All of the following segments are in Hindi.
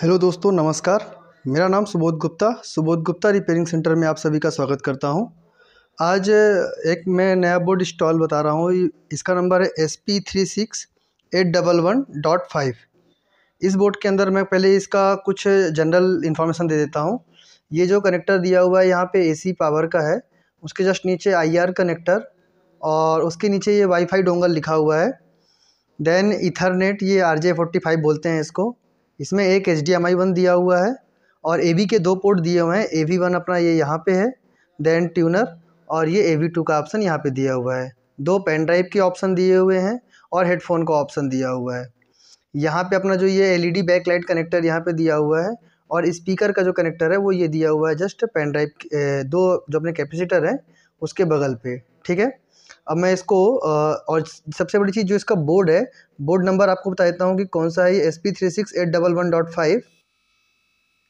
हेलो दोस्तों नमस्कार मेरा नाम सुबोध गुप्ता सुबोध गुप्ता रिपेयरिंग सेंटर में आप सभी का स्वागत करता हूं आज एक मैं नया बोर्ड स्टॉल बता रहा हूं इसका नंबर है S P three six eight double one dot five इस बोर्ड के अंदर मैं पहले इसका कुछ जनरल इन्फॉर्मेशन दे देता हूं ये जो कनेक्टर दिया हुआ है यहाँ पर ए पावर का है उसके जस्ट नीचे आई कनेक्टर और उसके नीचे ये वाईफाई डोंगल लिखा हुआ है देन इथरनेट ये आर जे फोर्टी फाइव बोलते हैं इसको इसमें एक H D M I one दिया हुआ है और ए के दो पोर्ट दिए हुए हैं ए वी वन अपना ये यहाँ पे है देन ट्यूनर और ये ए वी टू का ऑप्शन यहाँ पे दिया हुआ है दो पेन ड्राइव के ऑप्शन दिए हुए हैं और हेडफोन का ऑप्शन दिया हुआ है यहाँ पे अपना जो ये एलईडी बैकलाइट कनेक्टर यहाँ पे दिया हुआ है और स्पीकर का जो कनेक्टर है वो ये दिया हुआ है जस्ट पेन ड्राइव दो जो अपने कैपेसिटर हैं उसके बगल पर ठीक है अब मैं इसको और सबसे बड़ी चीज़ जो इसका बोर्ड है बोर्ड नंबर आपको बता देता हूँ कि कौन सा है S P three six eight double one dot five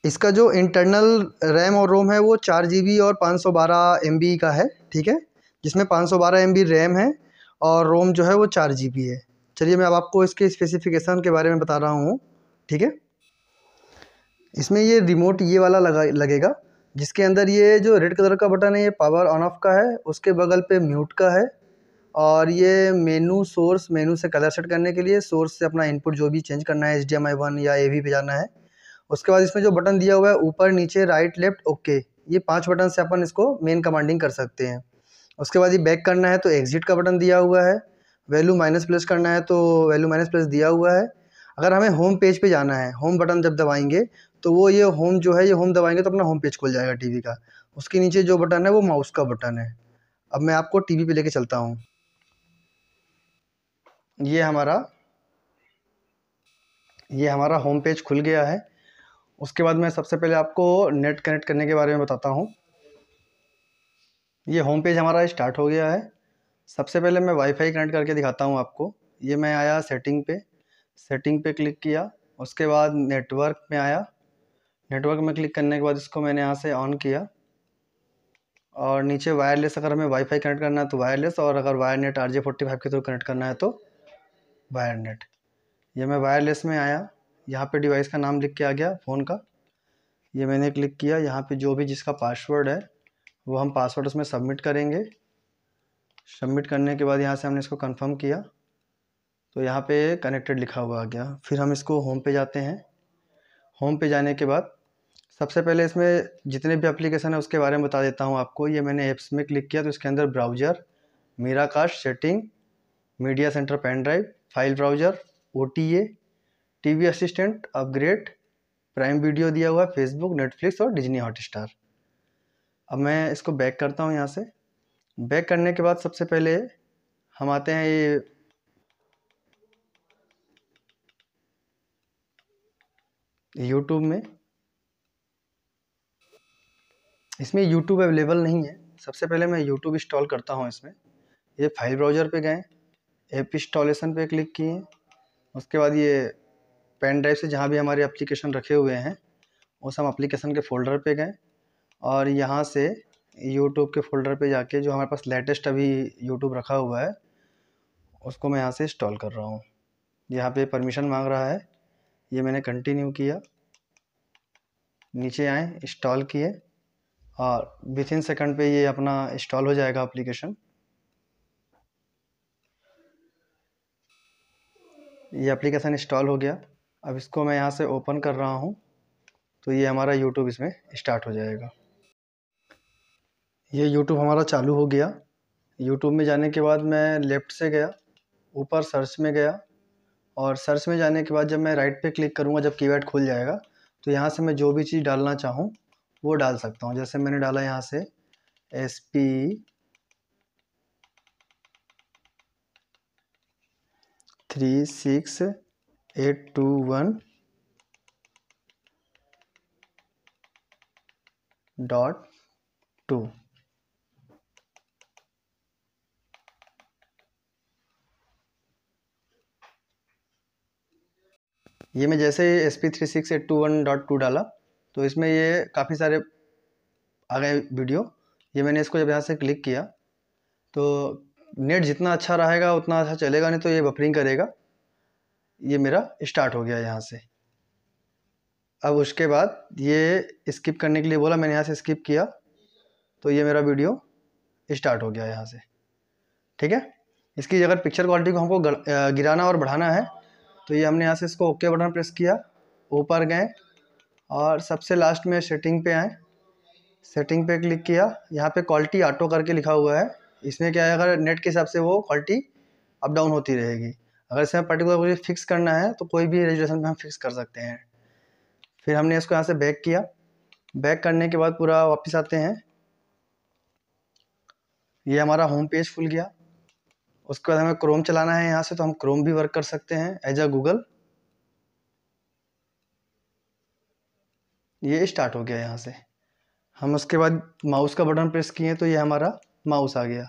इसका जो इंटरनल रैम और रोम है वो चार जी बी और पाँच सौ बारह एम बी का है ठीक है जिसमें पाँच सौ बारह एम बी रैम है और रोम जो है वो चार जी बी है चलिए मैं अब आपको इसके स्पेसिफिकेशन के बारे में बता रहा हूँ ठीक है इसमें ये रिमोट ये वाला लगा लगेगा जिसके अंदर ये जो रेड कलर का बटन है ये पावर ऑन ऑफ का है उसके बगल पे म्यूट का है और ये मेनू सोर्स मेनू से कलर सेट करने के लिए सोर्स से अपना इनपुट जो भी चेंज करना है एच डी वन या ए पे जाना है उसके बाद इसमें जो बटन दिया हुआ है ऊपर नीचे राइट लेफ्ट ओके ये पांच बटन से अपन इसको मेन कमांडिंग कर सकते हैं उसके बाद ये बैक करना है तो एग्जिट का बटन दिया हुआ है वैल्यू माइनस प्लस करना है तो वैल्यू माइनस प्लस दिया हुआ है अगर हमें होम पेज पे जाना है होम बटन जब दबाएंगे तो वो ये होम जो है ये होम दबाएंगे तो अपना होम पेज खुल जाएगा टीवी का उसके नीचे जो बटन है वो माउस का बटन है अब मैं आपको टीवी पे लेके चलता हूँ ये हमारा ये हमारा होम पेज खुल गया है उसके बाद मैं सबसे पहले आपको नेट कनेक्ट करने के बारे में बताता हूँ ये होम पेज हमारा स्टार्ट हो गया है सबसे पहले मैं वाईफाई कनेक्ट करके दिखाता हूँ आपको ये मैं आया सेटिंग पे सेटिंग पे क्लिक किया उसके बाद नेटवर्क में आया नेटवर्क में क्लिक करने के बाद इसको मैंने यहाँ से ऑन किया और नीचे वायरलेस अगर हमें वाईफाई कनेक्ट करना है तो वायरलेस और अगर wire net R J forty five के थ्रू कनेक्ट करना है तो वायर नेट ये मैं वायरलेस में आया यहाँ पे डिवाइस का नाम लिख के आ गया फ़ोन का ये मैंने क्लिक किया यहाँ पे जो भी जिसका पासवर्ड है वो हम पासवर्ड उसमें सबमिट करेंगे सबमिट करने के बाद यहाँ से हमने इसको कंफर्म किया तो यहाँ पे कनेक्टेड लिखा हुआ आ गया फिर हम इसको होम पे जाते हैं होम पे जाने के बाद सबसे पहले इसमें जितने भी एप्लीकेशन है उसके बारे में बता देता हूँ आपको ये मैंने ऐप्स में क्लिक किया तो इसके अंदर ब्राउज़र मीरा setting media centre pen drive file browser O T A T V assistant upgrade Prime Video दिया हुआ है फेसबुक नेटफ्लिक्स और डिजनी हॉटस्टार अब मैं इसको बैक करता हूँ यहाँ से बैक करने के बाद सबसे पहले हम आते हैं ये यूट्यूब में इसमें यूट्यूब अवेलेबल नहीं है सबसे पहले मैं यूट्यूब इंस्टॉल करता हूँ इसमें ये फाइल ब्राउज़र पे गए ऐप इंस्टॉलेशन पे क्लिक किए उसके बाद ये पेन ड्राइव से जहाँ भी हमारे एप्लीकेशन रखे हुए हैं उस हम एप्लीकेशन के फ़ोल्डर पे गए और यहाँ से यूट्यूब के फ़ोल्डर पे जाके जो हमारे पास लेटेस्ट अभी यूट्यूब रखा हुआ है उसको मैं यहाँ से इंस्टॉल कर रहा हूँ यहाँ पे परमिशन मांग रहा है ये मैंने कंटिन्यू किया नीचे आए इंस्टॉल किए और विथ इन सेकेंड पर ये अपना इंस्टॉल हो जाएगा अप्लीकेशन ये एप्लीकेशन इंस्टॉल हो गया अब इसको मैं यहाँ से ओपन कर रहा हूँ तो ये हमारा यूट्यूब इसमें स्टार्ट हो जाएगा ये यूट्यूब हमारा चालू हो गया यूट्यूब में जाने के बाद मैं लेफ़्ट से गया ऊपर सर्च में गया और सर्च में जाने के बाद जब मैं राइट पे क्लिक करूँगा जब की खुल जाएगा तो यहाँ से मैं जो भी चीज़ डालना चाहूँ वो डाल सकता हूँ जैसे मैंने डाला यहाँ से S P three six eight two one dot two ये मैं जैसे S P three six eight two one dot two डाला तो इसमें ये काफ़ी सारे आ गए वीडियो ये मैंने इसको जब यहाँ से क्लिक किया तो नेट जितना अच्छा रहेगा उतना अच्छा चलेगा नहीं तो ये बफरिंग करेगा ये मेरा स्टार्ट हो गया यहाँ से अब उसके बाद ये स्किप करने के लिए बोला मैंने यहाँ से स्किप किया तो ये मेरा वीडियो स्टार्ट हो गया यहाँ से ठीक है इसकी अगर पिक्चर क्वालिटी को हमको गिराना और बढ़ाना है तो ये हमने यहाँ से इसको ओके बटन प्रेस किया ऊपर गए और सबसे लास्ट में सेटिंग पे आए सेटिंग पे क्लिक किया यहाँ पे क्वालिटी ऑटो करके लिखा हुआ है इसमें क्या है अगर नेट के हिसाब से वो क्वालिटी अप डाउन होती रहेगी अगर इसमें पर्टिकुलर मुझे फिक्स करना है तो कोई भी रेजुलेशन में हम फिक्स कर सकते हैं फिर हमने इसको यहाँ से बैक किया बैक करने के बाद पूरा वापस आते हैं ये हमारा होम पेज फुल गया उसके बाद हमें क्रोम चलाना है यहाँ से तो हम क्रोम भी वर्क कर सकते हैं एज अ गूगल ये स्टार्ट हो गया यहाँ से हम उसके बाद माउस का बटन प्रेस किए तो ये हमारा माउस आ गया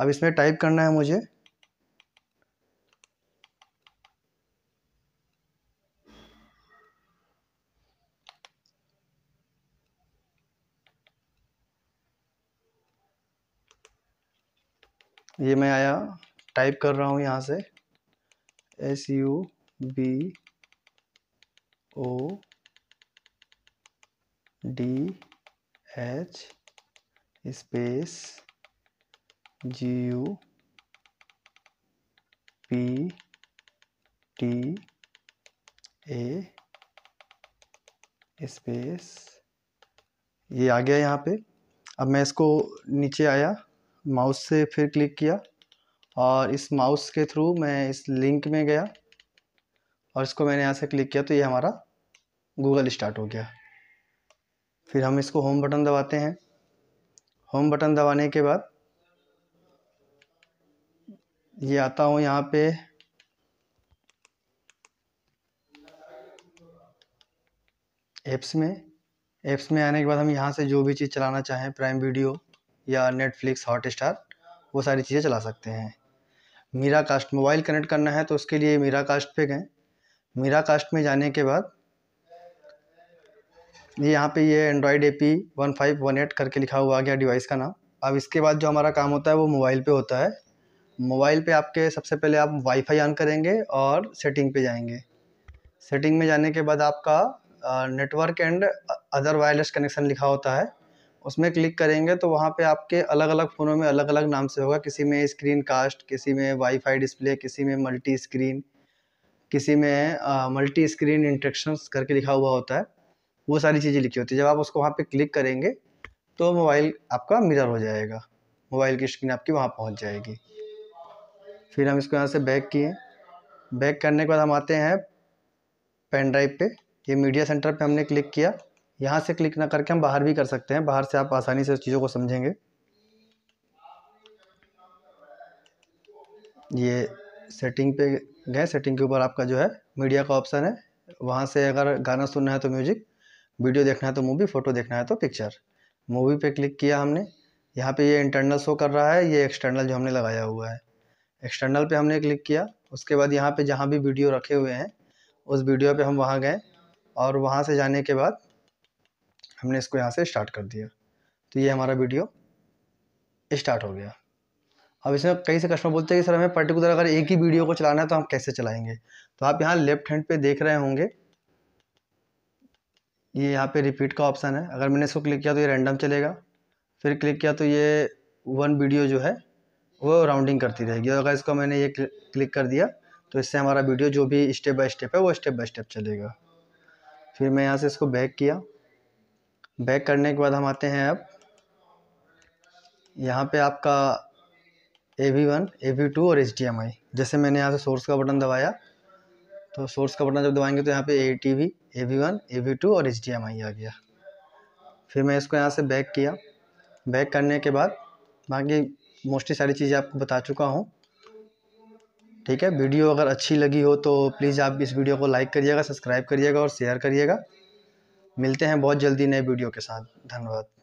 अब इसमें टाइप करना है मुझे ये मैं आया टाइप कर रहा हूँ यहाँ से S U B O D H space G U P T A space ये आ गया यहाँ पे अब मैं इसको नीचे आया माउस से फिर क्लिक किया और इस माउस के थ्रू मैं इस लिंक में गया और इसको मैंने यहाँ से क्लिक किया तो ये हमारा गूगल स्टार्ट हो गया फिर हम इसको होम बटन दबाते हैं होम बटन दबाने के बाद ये आता हूँ यहाँ पे ऐप्स में ऐप्स में आने के बाद हम यहाँ से जो भी चीज़ चलाना चाहें प्राइम वीडियो या नेटफ्लिक्स हॉट स्टार वो सारी चीज़ें चला सकते हैं मीरा कास्ट मोबाइल कनेक्ट करना है तो उसके लिए मीरा कास्ट पे गए मीरा कास्ट में जाने के बाद ये यहाँ पे ये Android A P one five one eight करके लिखा हुआ आ गया डिवाइस का नाम अब इसके बाद जो हमारा काम होता है वो मोबाइल पे होता है मोबाइल पे आपके सबसे पहले आप वाईफाई ऑन करेंगे और सेटिंग पे जाएंगे सेटिंग में जाने के बाद आपका network and other wireless connection लिखा होता है उसमें क्लिक करेंगे तो वहाँ पे आपके अलग अलग फ़ोनों में अलग अलग नाम से होगा किसी में स्क्रीन कास्ट किसी में वाईफाई डिस्प्ले किसी में मल्टी स्क्रीन किसी में मल्टी स्क्रीन इंट्रेक्शन करके लिखा हुआ होता है वो सारी चीज़ें लिखी होती है जब आप उसको वहाँ पे क्लिक करेंगे तो मोबाइल आपका मिरर हो जाएगा मोबाइल की स्क्रीन आपकी वहाँ पहुँच जाएगी फिर हम इसको यहाँ से बैक किए बैक करने के बाद हम आते हैं पेन ड्राइव पे ये मीडिया सेंटर पे हमने क्लिक किया यहाँ से क्लिक ना करके हम बाहर भी कर सकते हैं बाहर से आप आसानी से उस चीज़ों को समझेंगे ये सेटिंग पे गए सेटिंग के ऊपर आपका जो है मीडिया का ऑप्शन है वहाँ से अगर गाना सुनना है तो म्यूज़िक वीडियो देखना है तो मूवी फ़ोटो देखना है तो पिक्चर मूवी पे क्लिक किया हमने यहाँ पे ये इंटरनल शो कर रहा है ये एक्सटर्नल जो हमने लगाया हुआ है एक्सटर्नल पे हमने क्लिक किया उसके बाद यहाँ पे जहाँ भी वीडियो रखे हुए हैं उस वीडियो पे हम वहाँ गए और वहाँ से जाने के बाद हमने इसको यहाँ से स्टार्ट कर दिया तो ये हमारा वीडियो स्टार्ट हो गया अब इसमें कई से कस्टमर बोलते हैं कि सर हमें पर्टिकुलर अगर एक ही वीडियो को चलाना है तो हम कैसे चलाएंगे तो आप यहाँ लेफ्ट हैंड पे देख रहे होंगे ये यहाँ पे रिपीट का ऑप्शन है अगर मैंने इसको क्लिक किया तो ये रैंडम चलेगा फिर क्लिक किया तो ये वन वीडियो जो है वो राउंडिंग करती रहेगी और अगर इसको मैंने ये क्लिक कर दिया तो इससे हमारा वीडियो जो भी स्टेप बाय स्टेप है वो स्टेप बाय स्टेप चलेगा फिर मैं यहाँ से इसको बैक किया बैक करने के बाद हम आते हैं अब यहाँ पे आपका A V one A V two और एच डी एम आई जैसे मैंने यहाँ से सोर्स का बटन दबाया तो सोर्स का बटन जब दबाएंगे तो यहाँ पे A T V A V one A V two और एच डी एम आई आ गया फिर मैं इसको यहाँ से बैक किया बैक करने के बाद बाकी मोस्टली सारी चीज़ें आपको बता चुका हूँ ठीक है वीडियो अगर अच्छी लगी हो तो प्लीज़ आप इस वीडियो को लाइक करिएगा सब्सक्राइब करिएगा और शेयर करिएगा मिलते हैं बहुत जल्दी नए वीडियो के साथ धन्यवाद